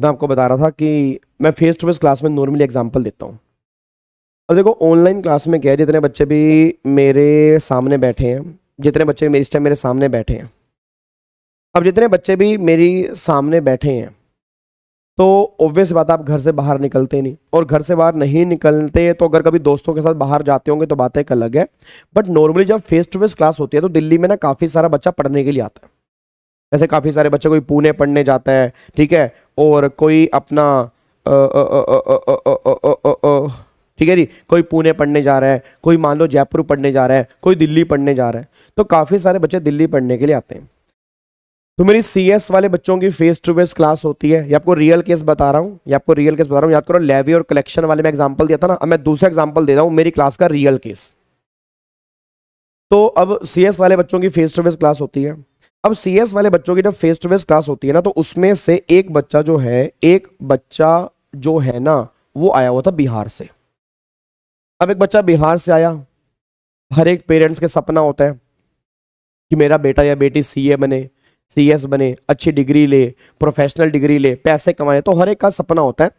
मैं आपको बता रहा था कि मैं फेस टू फेस क्लास में नॉर्मली एग्जाम्पल देता हूँ अब देखो ऑनलाइन क्लास में क्या है जितने बच्चे भी मेरे सामने बैठे हैं जितने बच्चे मेरे इस टाइम मेरे सामने बैठे हैं अब जितने बच्चे भी मेरी सामने बैठे हैं तो ऑब्वियस बात आप घर से बाहर निकलते नहीं और घर से बाहर नहीं निकलते तो अगर कभी दोस्तों के साथ बाहर जाते होंगे तो बातें एक अलग है बट नॉर्मली जब फेस टू फेस क्लास होती है तो दिल्ली में ना काफ़ी सारा बच्चा पढ़ने के लिए आता है जैसे काफ़ी सारे बच्चे कोई पुणे पढ़ने जाता है ठीक है और कोई अपना ठीक है जी कोई पुणे पढ़ने जा रहा है कोई मान लो जयपुर पढ़ने जा रहा है कोई दिल्ली पढ़ने जा रहा है तो काफ़ी सारे बच्चे दिल्ली पढ़ने के लिए आते हैं तो मेरी सी एस वाले बच्चों की फेस टू फेस क्लास होती है या आपको रियल केस बता रहा हूँ या आपको रियल केस बता रहा हूँ याद करो लेवी और कलेक्शन वाले में एग्जाम्पल दिया था ना अब मैं दूसरा एग्जाम्पल दे रहा हूँ मेरी क्लास का रियल केस तो अब सी एस वाले बच्चों की फेस टू फेस क्लास होती है अब सीएस वाले बच्चों की जब फेस टू फेस क्लास होती है ना तो उसमें से एक बच्चा जो है एक बच्चा जो है ना वो आया हुआ था बिहार से अब एक बच्चा बिहार से आया हर एक पेरेंट्स के सपना होता है कि मेरा बेटा या बेटी ए बने सीएस बने अच्छी डिग्री ले प्रोफेशनल डिग्री ले पैसे कमाए तो हर एक का सपना होता है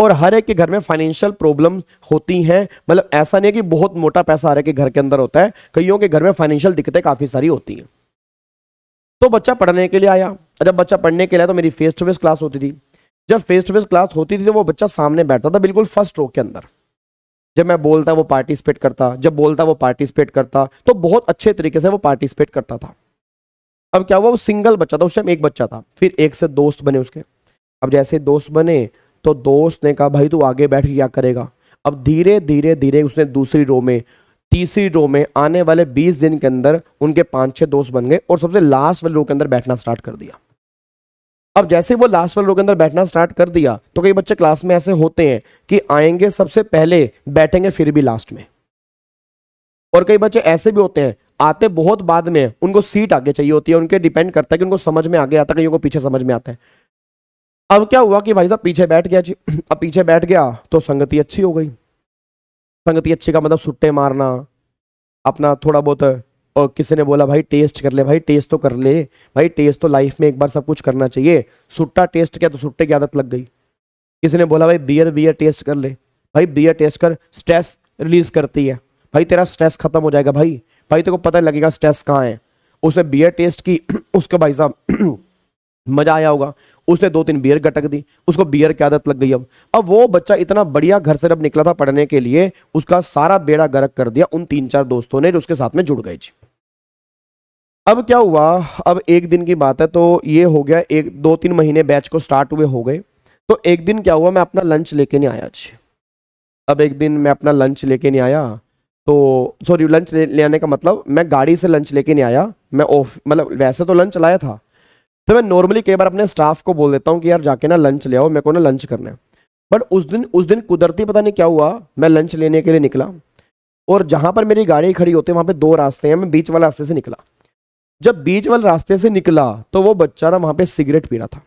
और हर एक के घर में फाइनेंशियल प्रॉब्लम होती हैं मतलब ऐसा नहीं है कि बहुत मोटा पैसा हर एक के घर के अंदर होता है कईयों के घर में फाइनेंशियल दिक्कतें काफ़ी सारी होती हैं तो बच्चा पढ़ने के लिए आया जब बच्चा पढ़ने के लिए आया तो मेरी फेस टू फेस क्लास होती थी जब फेस टू फेस क्लास होती थी तो वो बच्चा सामने बैठता था बिल्कुल फर्स्ट रो के अंदर जब मैं बोलता वो पार्टिसिपेट करता जब बोलता वो पार्टिसिपेट करता तो बहुत अच्छे तरीके से वो पार्टिसिपेट करता था अब क्या हुआ वो सिंगल बच्चा था उस टाइम एक बच्चा था फिर एक से दोस्त बने उसके अब जैसे दोस्त बने तो दोस्त ने कहा भाई तू आगे बैठ क्या करेगा अब धीरे धीरे धीरे उसने दूसरी रो में तीसरी रो में आने वाले 20 दिन के अंदर उनके पांच छह दोस्त बन गए और सबसे लास्ट वाले रो के अंदर बैठना स्टार्ट कर दिया अब जैसे वो लास्ट वाले रो के अंदर बैठना स्टार्ट कर दिया तो कई बच्चे क्लास में ऐसे होते हैं कि आएंगे सबसे पहले बैठेंगे फिर भी लास्ट में और कई बच्चे ऐसे भी होते हैं आते बहुत बाद में उनको सीट आगे चाहिए होती है उनके डिपेंड करता है कि उनको समझ में आगे आता है कईयों को पीछे समझ में आता है अब क्या हुआ कि भाई साहब पीछे बैठ गया जी अब पीछे बैठ गया तो संगति अच्छी हो गई संगति अच्छी का मतलब सुट्टे मारना अपना थोड़ा बहुत और किसी ने बोला भाई टेस्ट कर ले भाई टेस्ट तो कर ले भाई टेस्ट तो लाइफ में एक बार सब कुछ करना चाहिए सुट्टा टेस्ट किया तो सुट्टे की आदत लग गई किसी ने बोला भाई बियर बियर टेस्ट कर ले भाई बियर टेस्ट कर स्ट्रेस रिलीज करती है भाई तेरा स्ट्रेस खत्म हो जाएगा भाई भाई तेरे को पता लगेगा स्ट्रेस कहाँ है उसने बियर टेस्ट की उसके भाई साहब मजा आया होगा उसने दो तीन बियर गटक दी उसको बियर की आदत लग गई अब अब वो बच्चा इतना बढ़िया घर से जब निकला था पढ़ने के लिए उसका सारा बेड़ा गर्क कर दिया उन तीन चार दोस्तों ने जो उसके साथ में जुड़ गए जी अब क्या हुआ अब एक दिन की बात है तो ये हो गया एक दो तीन महीने बैच को स्टार्ट हुए हो गए तो एक दिन क्या हुआ मैं अपना लंच लेके नहीं आया जी अब एक दिन मैं अपना लंच लेके नहीं आया तो सॉरी लंच ले, ले आने का मतलब मैं गाड़ी से लंच लेके नहीं आया मैं ऑफ मतलब वैसे तो लंच लाया था तो मैं नॉर्मली कई बार अपने स्टाफ को बोल देता हूँ कि यार जाके ना लंच ले आओ मेरे को ना लंच करना है बट उस दिन उस दिन कुदरती पता नहीं क्या हुआ मैं लंच लेने के लिए निकला और जहाँ पर मेरी गाड़ी खड़ी होती है वहाँ पर दो रास्ते हैं मैं बीच वाले रास्ते से निकला जब बीच वाले रास्ते से निकला तो वो बच्चा ना वहाँ पर सिगरेट पी रहा था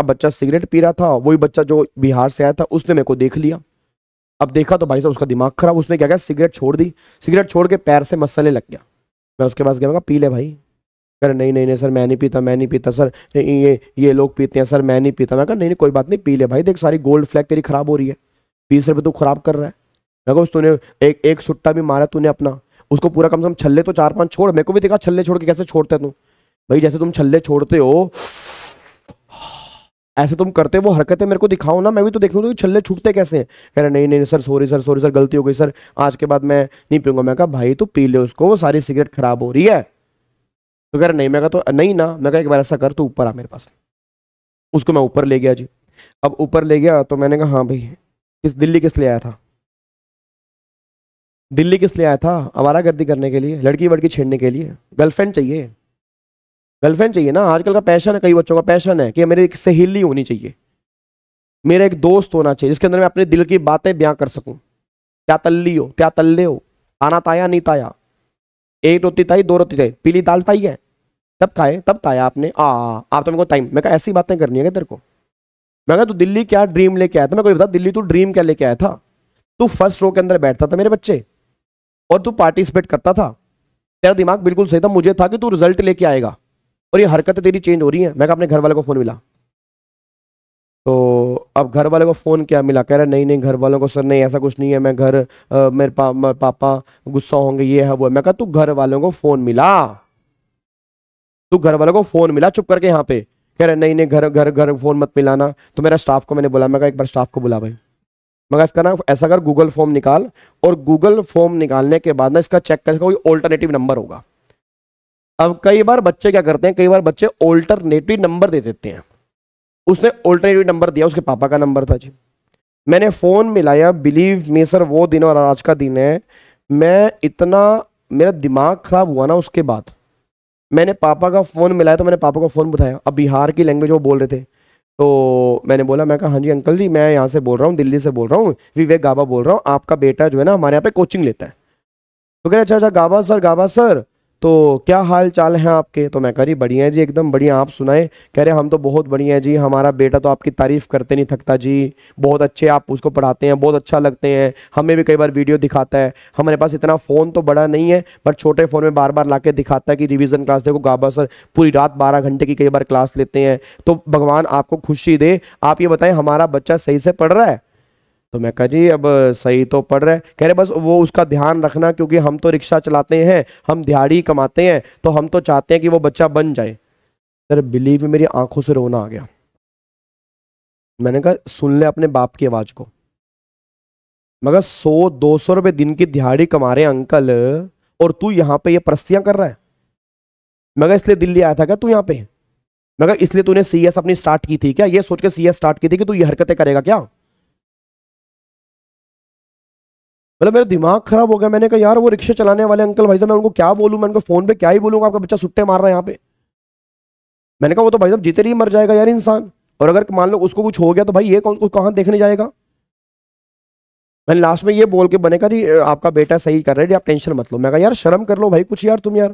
अब बच्चा सिगरेट पी रहा था वही बच्चा जो बिहार से आया था उसने मेरे को देख लिया अब देखा तो भाई साहब उसका दिमाग खराब उसने क्या किया सिगरेट छोड़ दी सिगरेट छोड़ के पैर से मसले लग गया मैं उसके पास गया पी ले भाई कह रहे नहीं नहीं नहीं सर मैं नहीं पीता मैं नहीं पीता सर ये ये लोग पीते हैं सर मैं नहीं पीता मैं कहा नहीं नहीं कोई बात नहीं पी ले भाई देख सारी गोल्ड फ्लैग तेरी खराब हो रही है बीस रुपये तू खराब कर रहा है मैं कहा तूने एक एक सुट्टा भी मारा तूने अपना उसको पूरा कम से कम छल्ले तो चार पाँच छोड़ मेरे को भी देखा छल्ले छोड़ के कैसे छोड़ते तू भाई जैसे तुम छल्ले छोड़ते हो ऐसे तुम करते वो हरकतें मेरे को दिखाओ ना मैं भी तो देख लूँ तो छल्ले छूटते कैसे कह रहे नहीं नहीं sir sorry sir sorry sir गलती हो गई सर आज के बाद मैं नहीं पीऊँगा मैं कहा भाई तू पी ले उसको वो सारी सिगरेट खराब हो रही है तो कह रहा नहीं मैं कहा तो नहीं ना मैं कहा एक बार ऐसा कर तो ऊपर आ मेरे पास उसको मैं ऊपर ले गया जी अब ऊपर ले गया तो मैंने कहा हाँ भाई किस दिल्ली किस लिए आया था दिल्ली किस लिए आया था आवारा गर्दी करने के लिए लड़की वड़की छेड़ने के लिए गर्लफ्रेंड चाहिए गर्लफ्रेंड चाहिए ना आजकल का पैशन है कई बच्चों का पैशन है कि मेरे एक सहेली होनी चाहिए मेरा एक दोस्त होना चाहिए जिसके अंदर मैं अपने दिल की बातें ब्याह कर सकूं क्या तल्ली हो क्या तल्ले हो आना ताया नहीं ताया एक रोती ताई दो रोती ताई पीली दाल ताई है तब खाए तब ताया आपने आ आप तो मेरे को टाइम मैं कहा ऐसी बातें करनी है क्या तेरे को मैं कहा तू दिल्ली क्या ड्रीम लेके आया था मैं कोई बता दिल्ली तू ड्रीम क्या लेके आया था तू फर्स्ट रो के अंदर बैठता था मेरे बच्चे और तू पार्टिसिपेट करता था तेरा दिमाग बिल्कुल सही था मुझे था कि तू रिजल्ट लेके आएगा और ये हरकतें तेरी चेंज हो रही हैं मैं अपने घर वाले को फ़ोन मिला तो अब घर वाले को फ़ोन क्या मिला कह रहा नहीं नहीं घर वालों को सर नहीं ऐसा कुछ नहीं है मैं घर आ, मेरे पा, मेरे पापा गुस्सा होंगे ये है वो है मैं कहा तू घर वालों को फ़ोन मिला तो घर वालों को फोन मिला चुप करके यहाँ पे कह रहे नहीं नहीं घर घर घर फोन मत मिलाना तो मेरा स्टाफ को मैंने बोला मैं कहा एक बार स्टाफ को बुला भाई मगर इसका ना ऐसा कर गूगल फॉर्म निकाल और गूगल फॉर्म निकालने के बाद ना इसका चेक कर कोई ऑल्टरनेटिव नंबर होगा अब कई बार बच्चे क्या करते हैं कई बार बच्चे ऑल्टरनेटिव नंबर दे देते हैं उसने ऑल्टरनेटिव नंबर दिया उसके पापा का नंबर था जी मैंने फ़ोन मिलाया बिलीव मी सर वो दिन और आज का दिन है मैं इतना मेरा दिमाग ख़राब हुआ ना उसके बाद मैंने पापा का फ़ोन मिलाया तो मैंने पापा को फ़ोन बताया अब बिहार की लैंग्वेज वो बोल रहे थे तो मैंने बोला मैं कहा हाँ जी अंकल जी मैं यहाँ से बोल रहा हूँ दिल्ली से बोल रहा हूँ विवेक गाबा बोल रहा हूँ आपका बेटा जो है ना हमारे यहाँ पे कोचिंग लेता है तो कह रहे अच्छा अच्छा गाबा सर गाबा सर तो क्या हाल चाल हैं आपके तो मैं कह रही बढ़िया जी एकदम बढ़िया आप सुनाए कह रहे हम तो बहुत बढ़िया जी हमारा बेटा तो आपकी तारीफ़ करते नहीं थकता जी बहुत अच्छे आप उसको पढ़ाते हैं बहुत अच्छा लगते हैं हमें भी कई बार वीडियो दिखाता है हमारे पास इतना फ़ोन तो बड़ा नहीं है बट छोटे फ़ोन में बार बार ला दिखाता है कि रिविज़न क्लास देखो गाबा सर पूरी रात बारह घंटे की कई बार क्लास लेते हैं तो भगवान आपको खुशी दे आप ये बताएं हमारा बच्चा सही से पढ़ रहा है तो मैं कहा जी अब सही तो पढ़ रहे कह रहे बस वो उसका ध्यान रखना क्योंकि हम तो रिक्शा चलाते हैं हम दिहाड़ी कमाते हैं तो हम तो चाहते हैं कि वो बच्चा बन जाए सर बिलीव में मेरी आंखों से रोना आ गया मैंने कहा सुन ले अपने बाप की आवाज़ को मगर सौ दो सौ रुपये दिन की दिहाड़ी कमा रहे अंकल और तू यहाँ पे ये प्रस्तियां कर रहा है मगर इसलिए दिल्ली आया था क्या तू यहाँ पे मगर इसलिए तूने सी अपनी स्टार्ट की थी क्या ये सोच के सी स्टार्ट की थी कि तू ये हरकतें करेगा क्या मतलब मेरा दिमाग खराब हो गया मैंने कहा यार वो रिक्शा चलाने वाले अंकल भाई साहब मैं उनको क्या बोलूँ मैं उनको फ़ोन पे क्या ही बोलूँगा आपका बच्चा सुट्टे मार रहा है यहाँ पे मैंने कहा वो तो भाई साहब जीते ही मर जाएगा यार इंसान और अगर मान लो उसको कुछ हो गया तो भाई ये कौन कहाँ देखने जाएगा मैंने लास्ट में ये बोल के बने कहा आपका बेटा सही कर रहे आप टेंशन मत लो मैं कहा यार शर्म कर लो भाई कुछ यार तुम यार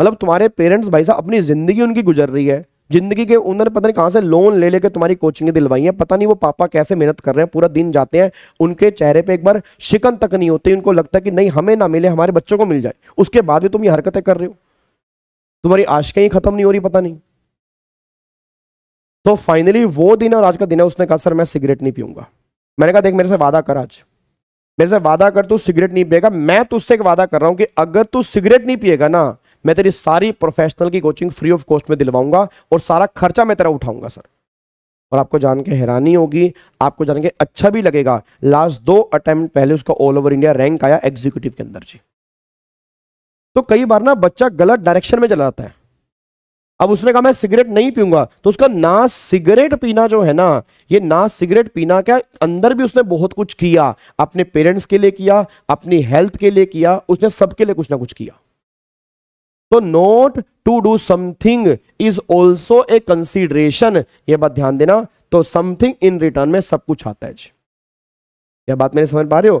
मतलब तुम्हारे पेरेंट्स भाई साहब अपनी ज़िंदगी उनकी गुजर रही है जिंदगी के उन्होंने पता नहीं कहाँ से लोन ले लेके तुम्हारी कोचिंग दिलवाई है पता नहीं वो पापा कैसे मेहनत कर रहे हैं पूरा दिन जाते हैं उनके चेहरे पे एक बार शिकन तक नहीं होती उनको लगता है कि नहीं हमें ना मिले हमारे बच्चों को मिल जाए उसके बाद भी तुम ये हरकतें कर रहे हो तुम्हारी आशकें ही खत्म नहीं हो रही पता नहीं तो फाइनली वो दिन और आज का दिन है उसने कहा सर मैं सिगरेट नहीं पीऊंगा मैंने कहा देख मेरे से वादा कर आज मेरे से वादा कर तू सिगरेट नहीं पिएगा मैं तुझसे एक वादा कर रहा हूं कि अगर तू सिगरेट नहीं पिएगा ना मैं तेरी सारी प्रोफेशनल की कोचिंग फ्री ऑफ कॉस्ट में दिलवाऊंगा और सारा खर्चा मैं तेरा उठाऊंगा सर और आपको जान के हैरानी होगी आपको जान के अच्छा भी लगेगा लास्ट दो अटेम्प्ट पहले उसका ऑल ओवर इंडिया रैंक आया एग्जीक्यूटिव के अंदर जी तो कई बार ना बच्चा गलत डायरेक्शन में चला जाता है अब उसने कहा मैं सिगरेट नहीं पीऊंगा तो उसका ना सिगरेट पीना जो है ना ये ना सिगरेट पीना क्या अंदर भी उसने बहुत कुछ किया अपने पेरेंट्स के लिए किया अपनी हेल्थ के लिए किया उसने सबके लिए कुछ ना कुछ किया तो not to do something is also a consideration ये बात ध्यान देना तो समथिंग इन रिटर्न में सब कुछ आता है जी यह बात मेरे समझ पा रहे हो